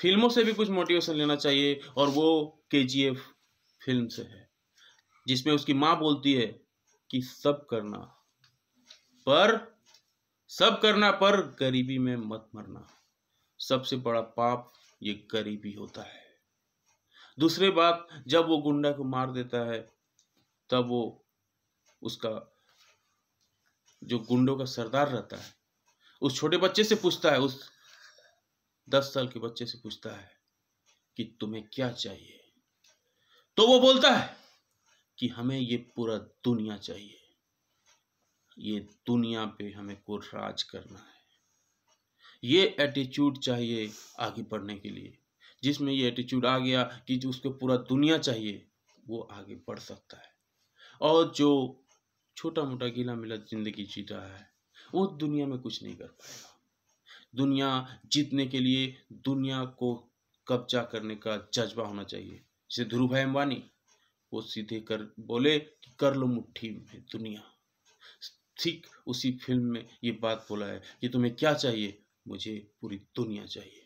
फिल्मों से भी कुछ मोटिवेशन लेना चाहिए और वो के फिल्म से है जिसमें उसकी माँ बोलती है कि सब करना पर सब करना पर गरीबी में मत मरना सबसे बड़ा पाप ये गरीबी होता है दूसरी बात जब वो गुंडा को मार देता है तब वो उसका जो गुंडों का सरदार रहता है उस छोटे बच्चे से पूछता है उस दस साल के बच्चे से पूछता है कि तुम्हें क्या चाहिए तो वो बोलता है कि हमें ये पूरा दुनिया चाहिए ये दुनिया पे हमें को राज करना है ये एटीट्यूड चाहिए आगे बढ़ने के लिए जिसमें ये एटीट्यूड आ गया कि जो उसको पूरा दुनिया चाहिए वो आगे बढ़ सकता है और जो छोटा मोटा गीला मिला जिंदगी जीता है वो दुनिया में कुछ नहीं कर पाएगा दुनिया जीतने के लिए दुनिया को कब्जा करने का जज्बा होना चाहिए जैसे ध्रुव भाई अंबानी वो सीधे कर बोले कि कर लो मुट्ठी में दुनिया ठीक उसी फिल्म में ये बात बोला है कि तुम्हें क्या चाहिए मुझे पूरी दुनिया चाहिए